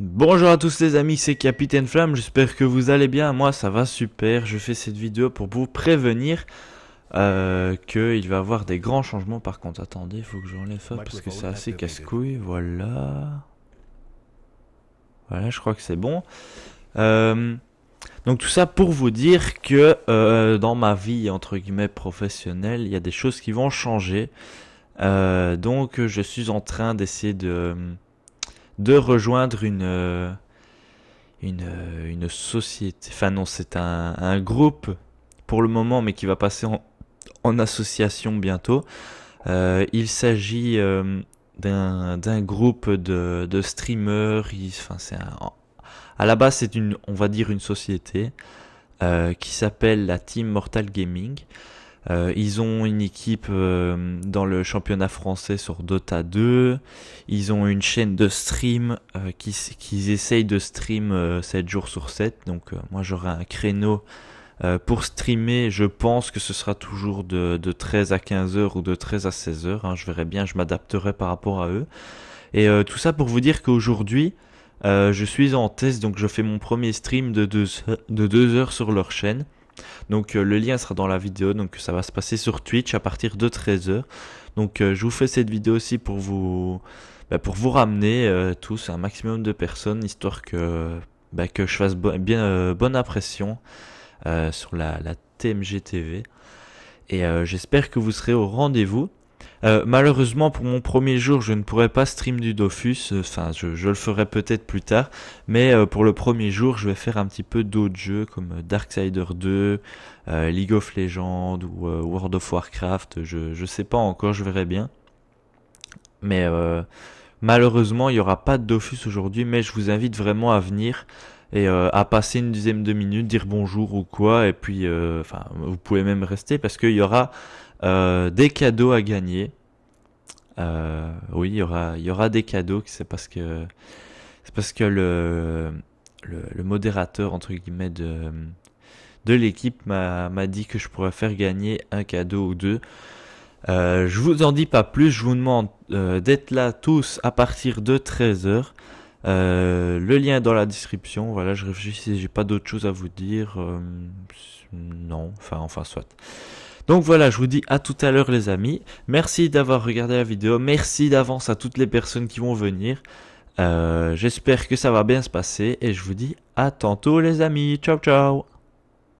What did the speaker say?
Bonjour à tous les amis, c'est Capitaine Flamme, j'espère que vous allez bien, moi ça va super, je fais cette vidéo pour vous prévenir euh, qu'il va y avoir des grands changements par contre, attendez, il faut que j'enlève ça parce que c'est assez casse-couille, voilà, voilà je crois que c'est bon, euh, donc tout ça pour vous dire que euh, dans ma vie entre guillemets professionnelle, il y a des choses qui vont changer, donc je suis en train d'essayer de de rejoindre une, euh, une, euh, une société. Enfin, non, c'est un, groupe pour le moment, mais qui va passer en, association bientôt. Euh, il s'agit d'un groupe de, de streamers. enfin, c'est à la base, c'est une, on va dire, une société qui s'appelle la Team Mortal Gaming. Euh, ils ont une équipe euh, dans le championnat français sur Dota 2. Ils ont une chaîne de stream euh, qu'ils qui essayent de stream 7 jours sur 7. Donc moi j'aurai un créneau pour streamer. Je pense que ce sera toujours de, 13 à 15 heures ou de 13 à 16 heures. Hein. Je verrai bien, je m'adapterai par rapport à eux. Et tout ça pour vous dire qu'aujourd'hui... je suis en test, donc je fais mon premier stream de 2 de heures sur leur chaîne. Donc euh, le lien sera dans la vidéo, donc ça va se passer sur Twitch à partir de 13h. Donc euh, je vous fais cette vidéo aussi pour vous, bah, pour vous ramener euh, tous un maximum de personnes, histoire que, bah, que je fasse bien bonne impression sur la, la, TMG TV. Et j'espère que vous serez au rendez-vous. Euh, malheureusement pour mon premier jour je ne pourrai pas stream du Dofus, euh, enfin je, je le ferai peut-être plus tard, mais euh, pour le premier jour je vais faire un petit peu d'autres jeux comme Darksider 2, League of Legends ou World of Warcraft, je, je sais pas encore, je verrai bien. Mais malheureusement il n'y aura pas de Dofus aujourd'hui, mais je vous invite vraiment à venir et euh, à passer une dizaine de minute dire bonjour ou quoi, et puis euh, enfin vous pouvez même rester parce qu'il y aura euh, des cadeaux à gagner. oui, il y aura des cadeaux, c'est parce que c'est parce que le, le, modérateur entre guillemets de de l'équipe m'a dit que je pourrais faire gagner un cadeau ou deux. je vous en dis pas plus, je vous demande d'être là tous à partir de 13h. Euh, le lien est dans la description. Voilà, je réfléchis si j'ai pas d'autre choses à vous dire. Euh, non, enfin, enfin, soit. Donc voilà, je vous dis à tout à l'heure les amis. Merci d'avoir regardé la vidéo. Merci d'avance à toutes les personnes qui vont venir. Euh, j'espère que ça va bien se passer et je vous dis à tantôt les amis. Ciao ciao